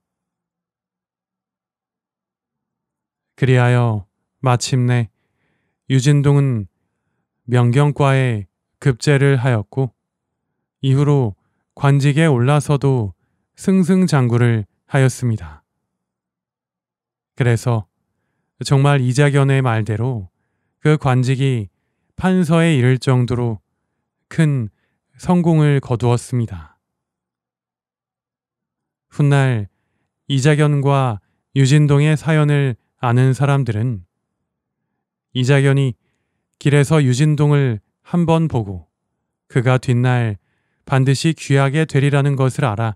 [SPEAKER 1] 그리하여 마침내 유진동은 명경과에 급제를 하였고 이후로 관직에 올라서도 승승장구를 하였습니다. 그래서 정말 이자견의 말대로 그 관직이 판서에 이를 정도로 큰 성공을 거두었습니다. 훗날 이자견과 유진동의 사연을 아는 사람들은 이자견이 길에서 유진동을 한 번 보고 그가 뒷날 반드시 귀하게 되리라는 것을 알아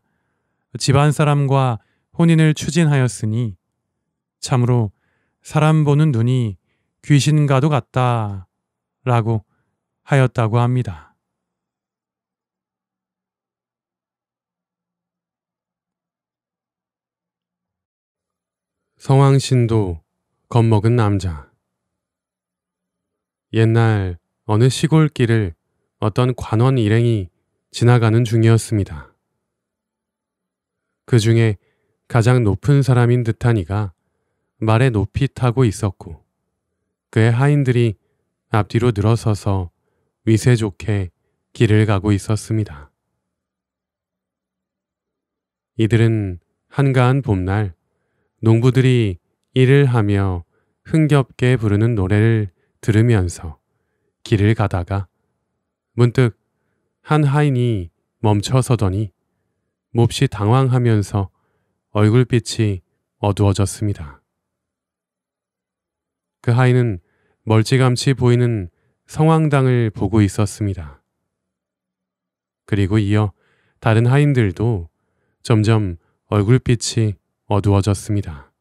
[SPEAKER 1] 집안 사람과 혼인을 추진하였으니 참으로 사람 보는 눈이 귀신과도 같다 라고 하였다고 합니다. 성황신도 겁먹은 남자 옛날 어느 시골길을 어떤 관원 일행이 지나가는 중이었습니다. 그 중에 가장 높은 사람인 듯한 이가 말에 높이 타고 있었고 그의 하인들이 앞뒤로 늘어서서 위세 좋게 길을 가고 있었습니다. 이들은 한가한 봄날 농부들이 일을 하며 흥겹게 부르는 노래를 들으면서 길을 가다가 문득 한 하인이 멈춰서더니 몹시 당황하면서 얼굴빛이 어두워졌습니다. 그 하인은 멀찌감치 보이는 성황당을 보고 있었습니다. 그리고 이어 다른 하인들도 점점 얼굴빛이 어두워졌습니다.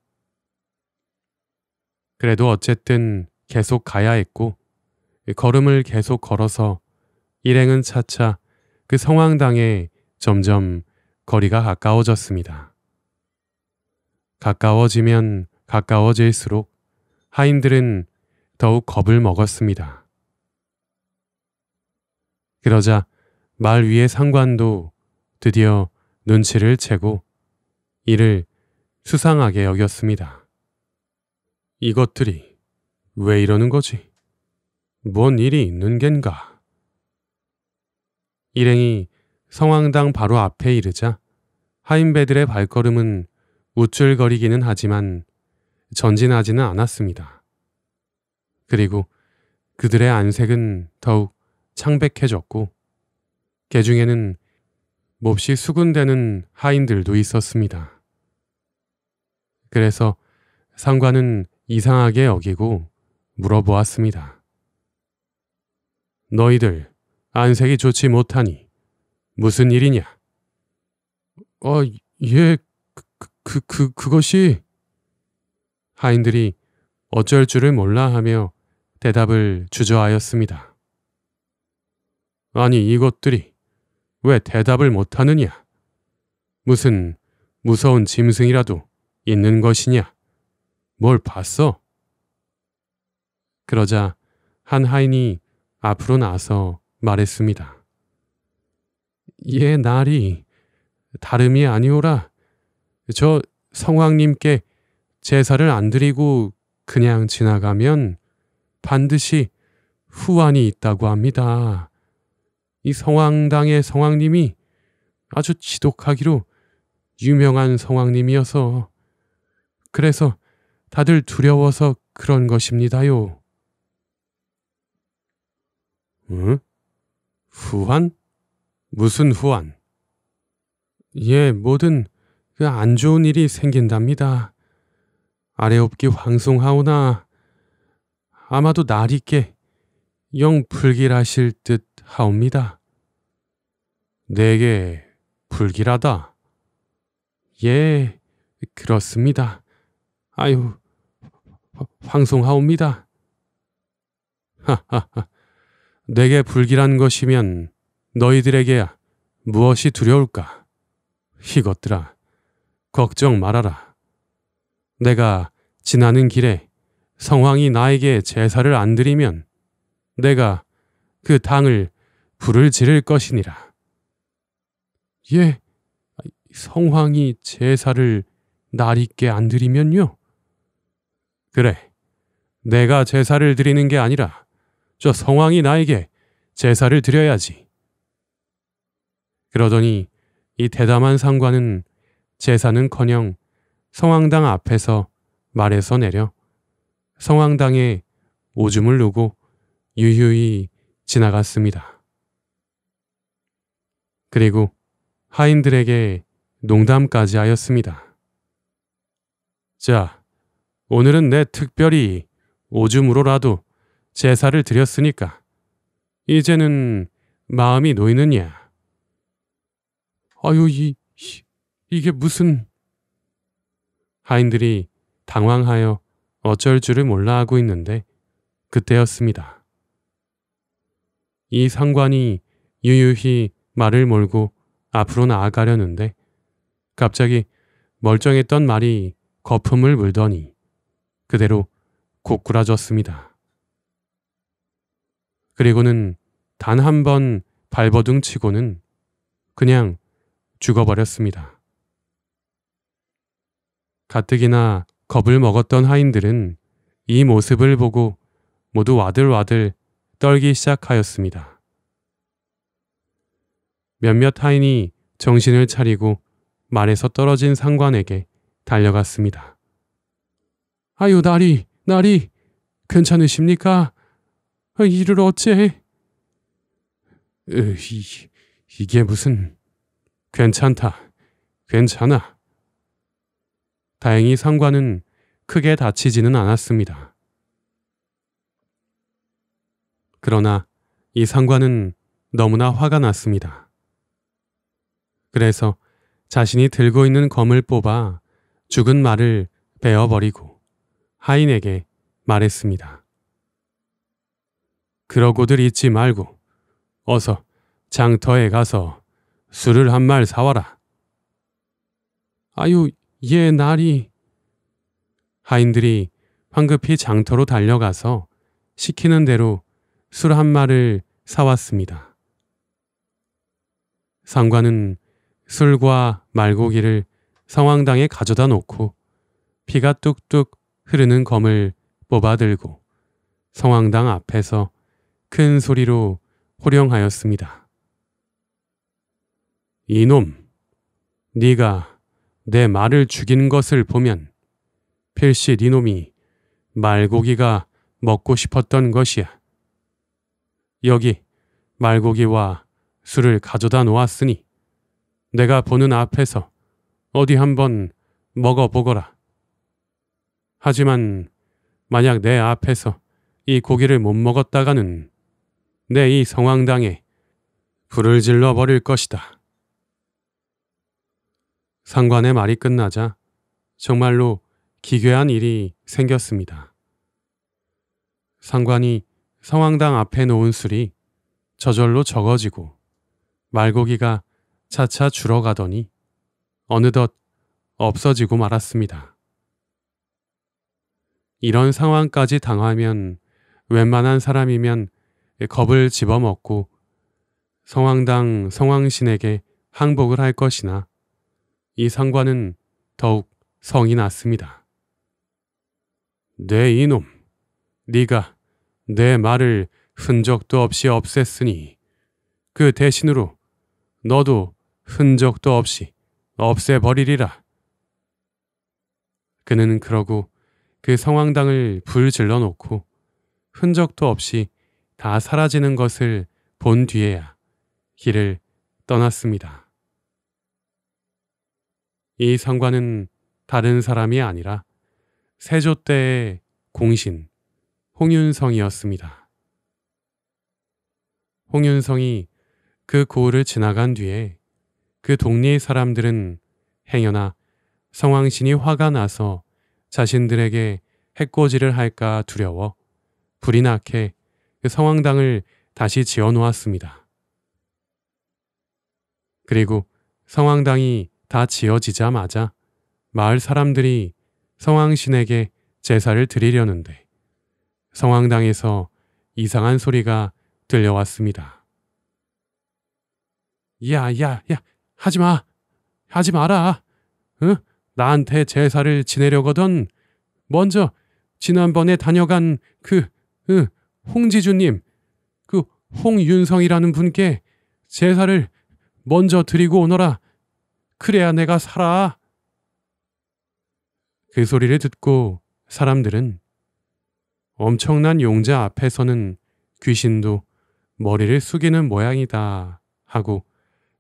[SPEAKER 1] 그래도 어쨌든 계속 가야 했고 걸음을 계속 걸어서 일행은 차차 그 성황당에 점점 거리가 가까워졌습니다. 가까워지면 가까워질수록 하인들은 더욱 겁을 먹었습니다. 그러자 말 위의 상관도 드디어 눈치를 채고 이를 수상하게 여겼습니다. 이것들이 왜 이러는 거지? 뭔 일이 있는 겐가? 일행이 성황당 바로 앞에 이르자 하인배들의 발걸음은 우쭐거리기는 하지만 전진하지는 않았습니다. 그리고 그들의 안색은 더욱 창백해졌고 개 중에는 몹시 수군대는 하인들도 있었습니다. 그래서 상관은 이상하게 여기고 물어보았습니다. 너희들 안색이 좋지 못하니 무슨 일이냐? 어, 예, 그, 그, 그, 그것이. 하인들이 어쩔 줄을 몰라 하며 대답을 주저하였습니다. 아니, 이것들이 왜 대답을 못하느냐? 무슨 무서운 짐승이라도 있는 것이냐? 뭘 봤어? 그러자 한 하인이 앞으로 나서 말했습니다. 예 날이 다름이 아니오라. 저 성황님께 제사를 안 드리고 그냥 지나가면 반드시 후환이 있다고 합니다. 이 성황당의 성황님이 아주 지독하기로 유명한 성황님이어서 그래서 다들 두려워서 그런 것입니다요. 응? 후환? 무슨 후안 예, 뭐든 그 안 좋은 일이 생긴답니다. 아래옵기 황송하오나 아마도 날 있게 영 불길하실 듯 하옵니다. 내게 불길하다. 예, 그렇습니다. 아유, 황송하옵니다. 하하하, 내게 불길한 것이면 너희들에게야 무엇이 두려울까? 이것들아, 걱정 말아라. 내가 지나는 길에 성황이 나에게 제사를 안 드리면 내가 그 당을 불을 지를 것이니라. 예, 성황이 제사를 날 있게 안 드리면요? 그래, 내가 제사를 드리는 게 아니라 저 성황이 나에게 제사를 드려야지. 그러더니 이 대담한 상관은 제사는커녕 성황당 앞에서 말에서 내려 성황당에 오줌을 누고 유유히 지나갔습니다. 그리고 하인들에게 농담까지 하였습니다. 자, 오늘은 내 특별히 오줌으로라도 제사를 드렸으니까 이제는 마음이 놓이느냐. 아유 이, 이 이게 무슨 하인들이 당황하여 어쩔 줄을 몰라 하고 있는데 그때였습니다. 이 상관이 유유히 말을 몰고 앞으로 나아가려는데 갑자기 멀쩡했던 말이 거품을 물더니 그대로 고꾸라졌습니다. 그리고는 단 한 번 발버둥 치고는 그냥 죽어버렸습니다. 가뜩이나 겁을 먹었던 하인들은 이 모습을 보고 모두 와들와들 떨기 시작하였습니다. 몇몇 하인이 정신을 차리고 말에서 떨어진 상관에게 달려갔습니다. 아유, 나리, 나리, 괜찮으십니까? 이를 어째? 으이, 이게 무슨... 괜찮다. 괜찮아. 다행히 상관은 크게 다치지는 않았습니다. 그러나 이 상관은 너무나 화가 났습니다. 그래서 자신이 들고 있는 검을 뽑아 죽은 말을 베어버리고 하인에게 말했습니다. 그러고들 잊지 말고 어서 장터에 가서 술을 한 말 사와라. 아유, 예, 나리. 하인들이 황급히 장터로 달려가서 시키는 대로 술 한 말을 사왔습니다. 상관은 술과 말고기를 성황당에 가져다 놓고 피가 뚝뚝 흐르는 검을 뽑아들고 성황당 앞에서 큰 소리로 호령하였습니다. 이놈, 네가 내 말을 죽인 것을 보면 필시 니놈이 말고기가 먹고 싶었던 것이야. 여기 말고기와 술을 가져다 놓았으니 내가 보는 앞에서 어디 한번 먹어보거라. 하지만 만약 내 앞에서 이 고기를 못 먹었다가는 내 이 성황당에 불을 질러 버릴 것이다. 상관의 말이 끝나자 정말로 기괴한 일이 생겼습니다. 상관이 성황당 앞에 놓은 술이 저절로 적어지고 말고기가 차차 줄어가더니 어느덧 없어지고 말았습니다. 이런 상황까지 당하면 웬만한 사람이면 겁을 집어먹고 성황당 성황신에게 항복을 할 것이나 이 상관은 더욱 성이 났습니다. 내 네, 이놈, 네가 내 말을 흔적도 없이 없앴으니 그 대신으로 너도 흔적도 없이 없애버리리라. 그는 그러고 그 성황당을 불질러 놓고 흔적도 없이 다 사라지는 것을 본 뒤에야 길을 떠났습니다. 이 상관은 다른 사람이 아니라 세조 때의 공신 홍윤성이었습니다. 홍윤성이 그 고을을 지나간 뒤에 그 동네의 사람들은 행여나 성황신이 화가 나서 자신들에게 해코지를 할까 두려워 불이 나게 그 성황당을 다시 지어 놓았습니다. 그리고 성황당이 다 지어지자마자 마을 사람들이 성황신에게 제사를 드리려는데 성황당에서 이상한 소리가 들려왔습니다. 야, 야, 야, 하지 마! 하지 마라! 응? 나한테 제사를 지내려거든. 먼저, 지난번에 다녀간 그, 응, 홍지주님, 그 홍윤성이라는 분께 제사를 먼저 드리고 오너라. 그래야 내가 살아. 그 소리를 듣고 사람들은 엄청난 용자 앞에서는 귀신도 머리를 숙이는 모양이다 하고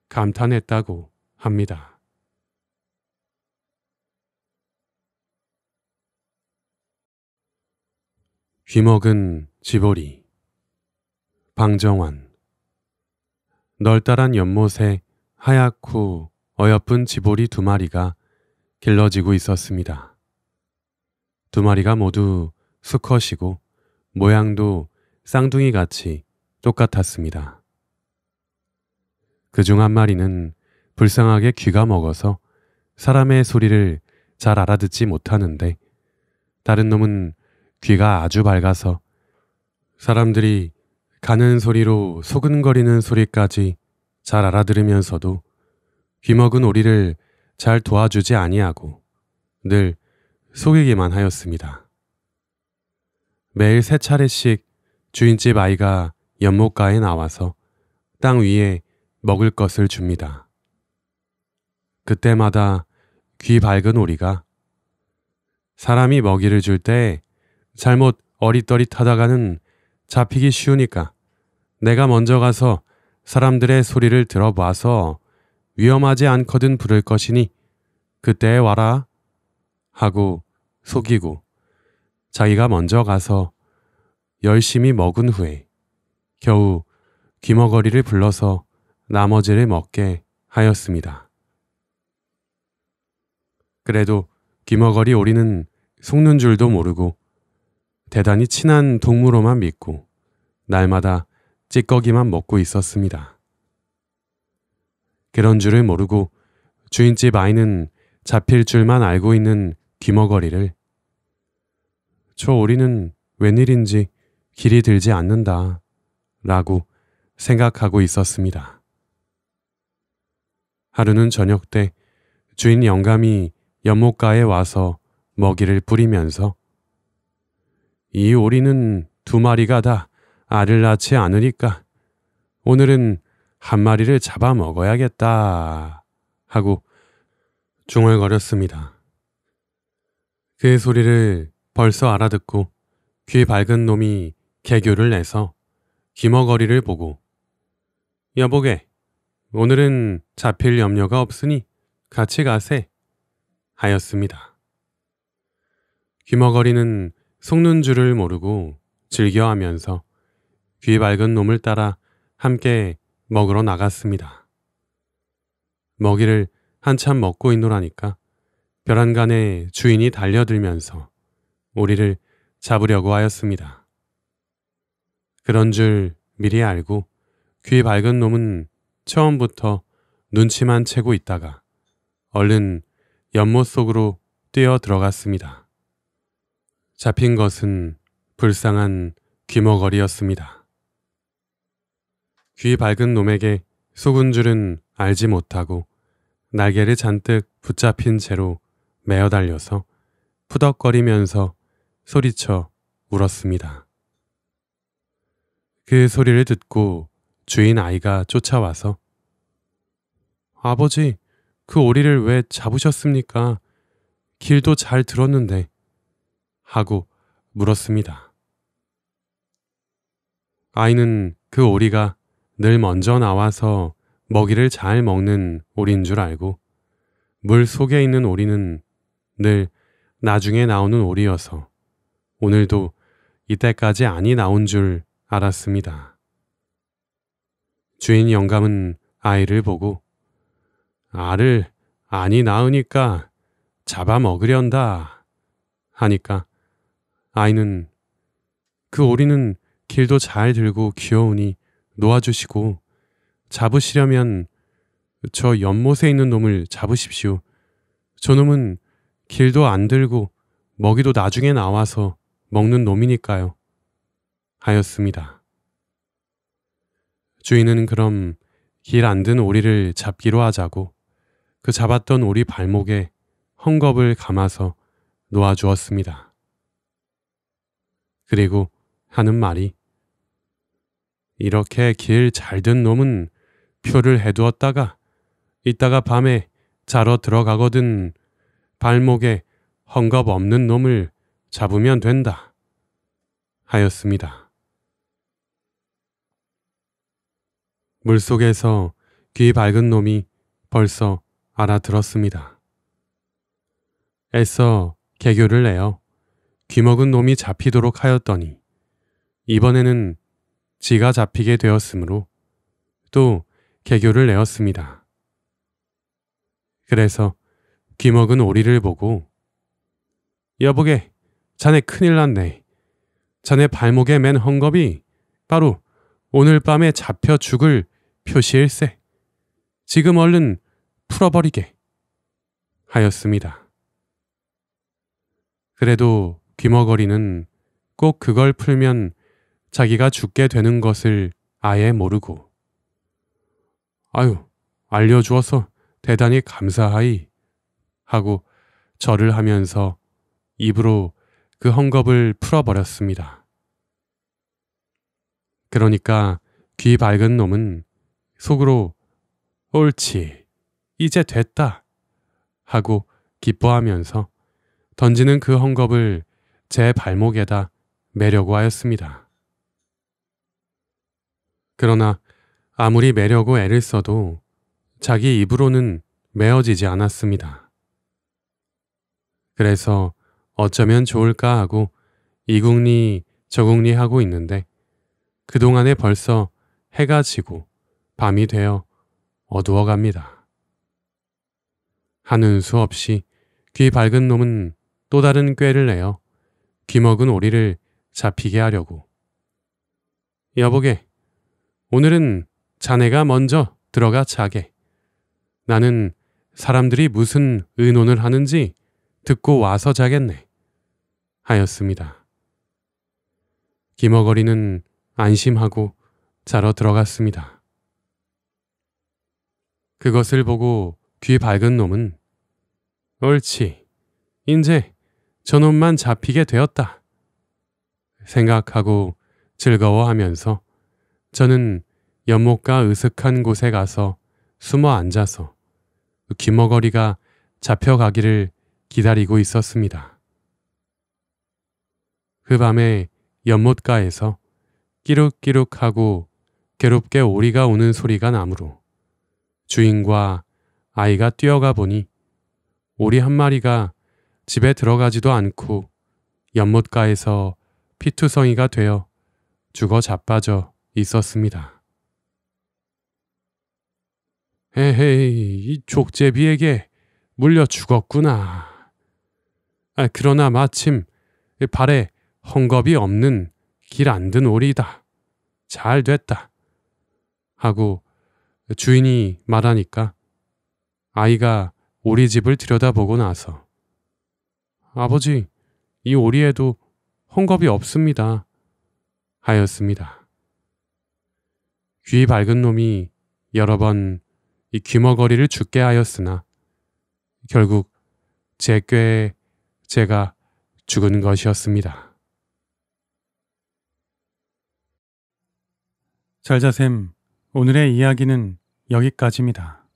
[SPEAKER 1] 감탄했다고 합니다. 귀먹은 지보리 방정환 널따란 연못에 하얗고 어여쁜 지보리 두 마리가 길러지고 있었습니다. 두 마리가 모두 수컷이고 모양도 쌍둥이 같이 똑같았습니다. 그 중 한 마리는 불쌍하게 귀가 먹어서 사람의 소리를 잘 알아듣지 못하는데 다른 놈은 귀가 아주 밝아서 사람들이 가는 소리로 소근거리는 소리까지 잘 알아들으면서도 귀먹은 오리를 잘 도와주지 아니하고 늘 속이기만 하였습니다. 매일 세 차례씩 주인집 아이가 연못가에 나와서 땅 위에 먹을 것을 줍니다. 그때마다 귀 밝은 오리가 사람이 먹이를 줄 때 잘못 어릿더릿하다가는 잡히기 쉬우니까 내가 먼저 가서 사람들의 소리를 들어봐서 위험하지 않거든 부를 것이니 그때에 와라 하고 속이고 자기가 먼저 가서 열심히 먹은 후에 겨우 귀머거리를 불러서 나머지를 먹게 하였습니다. 그래도 귀머거리 오리는 속는 줄도 모르고 대단히 친한 동무로만 믿고 날마다 찌꺼기만 먹고 있었습니다. 그런 줄을 모르고 주인집 아이는 잡힐 줄만 알고 있는 귀머거리를 저우리는 웬일인지 길이 들지 않는다 라고 생각하고 있었습니다. 하루는 저녁 때 주인 영감이 연못가에 와서 먹이를 뿌리면서 이 오리는 두 마리가 다 알을 낳지 않으니까 오늘은 한 마리를 잡아먹어야겠다 하고 중얼거렸습니다. 그 소리를 벌써 알아듣고 귀 밝은 놈이 개교를 내서 귀머거리를 보고 여보게 오늘은 잡힐 염려가 없으니 같이 가세 하였습니다. 귀머거리는 속는 줄을 모르고 즐겨하면서 귀 밝은 놈을 따라 함께 먹으러 나갔습니다. 먹이를 한참 먹고 있노라니까 벼란간에 주인이 달려들면서 우리를 잡으려고 하였습니다. 그런 줄 미리 알고 귀 밝은 놈은 처음부터 눈치만 채고 있다가 얼른 연못 속으로 뛰어 들어갔습니다. 잡힌 것은 불쌍한 귀머거리였습니다. 귀 밝은 놈에게 속은 줄은 알지 못하고 날개를 잔뜩 붙잡힌 채로 매어 달려서 푸덕거리면서 소리쳐 울었습니다. 그 소리를 듣고 주인 아이가 쫓아와서 아버지, 그 오리를 왜 잡으셨습니까? 길도 잘 들었는데. 하고 물었습니다. 아이는 그 오리가 늘 먼저 나와서 먹이를 잘 먹는 오리인 줄 알고 물 속에 있는 오리는 늘 나중에 나오는 오리여서 오늘도 이때까지 안이 나온 줄 알았습니다. 주인 영감은 아이를 보고 알을 안이 낳으니까 잡아먹으련다 하니까 아이는 그 오리는 길도 잘 들고 귀여우니 놓아주시고 잡으시려면 저 연못에 있는 놈을 잡으십시오. 저놈은 길도 안 들고 먹이도 나중에 나와서 먹는 놈이니까요. 하였습니다. 주인은 그럼 길 안 든 오리를 잡기로 하자고 그 잡았던 오리 발목에 헝겊을 감아서 놓아주었습니다. 그리고 하는 말이 이렇게 길 잘 든 놈은 표를 해두었다가 이따가 밤에 자러 들어가거든 발목에 헝겊 없는 놈을 잡으면 된다 하였습니다. 물속에서 귀 밝은 놈이 벌써 알아들었습니다. 애써 개교를 내어 귀먹은 놈이 잡히도록 하였더니 이번에는 지가 잡히게 되었으므로 또 개교를 내었습니다. 그래서 귀먹은 오리를 보고 여보게 자네 큰일 났네. 자네 발목에 맨 헝겊이 바로 오늘 밤에 잡혀 죽을 표시일세. 지금 얼른 풀어버리게 하였습니다. 그래도 귀머거리는 꼭 그걸 풀면 자기가 죽게 되는 것을 아예 모르고 아유 알려주어서 대단히 감사하이 하고 절을 하면서 입으로 그 헝겊을 풀어버렸습니다. 그러니까 귀 밝은 놈은 속으로 옳지 이제 됐다 하고 기뻐하면서 던지는 그 헝겊을 제 발목에다 매려고 하였습니다. 그러나 아무리 매려고 애를 써도 자기 입으로는 메어지지 않았습니다. 그래서 어쩌면 좋을까 하고 이국리 저국리 하고 있는데 그동안에 벌써 해가 지고 밤이 되어 어두워 갑니다. 하는 수 없이 귀 밝은 놈은 또 다른 꾀를 내어 귀먹은 오리를 잡히게 하려고. 여보게, 오늘은 자네가 먼저 들어가 자게. 나는 사람들이 무슨 의논을 하는지 듣고 와서 자겠네. 하였습니다. 기머거리는 안심하고 자러 들어갔습니다. 그것을 보고 귀 밝은 놈은 옳지. 인제 저놈만 잡히게 되었다. 생각하고 즐거워하면서 저는 연못가 으슥한 곳에 가서 숨어 앉아서 귀머거리가 잡혀가기를 기다리고 있었습니다. 그 밤에 연못가에서 끼룩끼룩하고 괴롭게 오리가 우는 소리가 나므로 주인과 아이가 뛰어가 보니 오리 한 마리가 집에 들어가지도 않고 연못가에서 피투성이가 되어 죽어 자빠져 있었습니다. 에헤이, 이 족제비에게 물려 죽었구나. 아, 그러나 마침 발에 헝겁이 없는 길 안 든 오리다. 잘 됐다. 하고 주인이 말하니까 아이가 오리 집을 들여다보고 나서 아버지, 이 오리에도 헝겁이 없습니다. 하였습니다. 귀 밝은 놈이 여러 번 이 귀머거리를 죽게 하였으나 결국 제 꾀에 제가 죽은 것이었습니다. 절자쌤 오늘의 이야기는 여기까지입니다.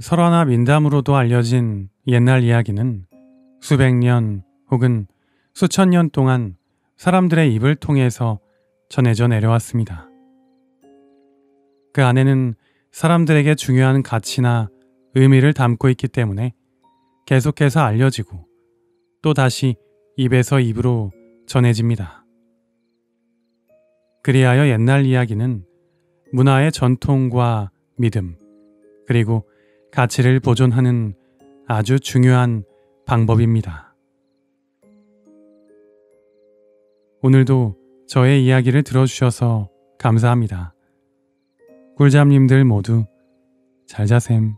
[SPEAKER 1] 설화나 민담으로도 알려진 옛날 이야기는 수백 년 혹은 수천 년 동안 사람들의 입을 통해서 전해져 내려왔습니다. 그 안에는 사람들에게 중요한 가치나 의미를 담고 있기 때문에 계속해서 알려지고 또 다시 입에서 입으로 전해집니다. 그리하여 옛날 이야기는 문화의 전통과 믿음, 그리고 가치를 보존하는 아주 중요한 방법입니다. 오늘도 저의 이야기를 들어주셔서 감사합니다. 꿀잠님들 모두 잘 자셈.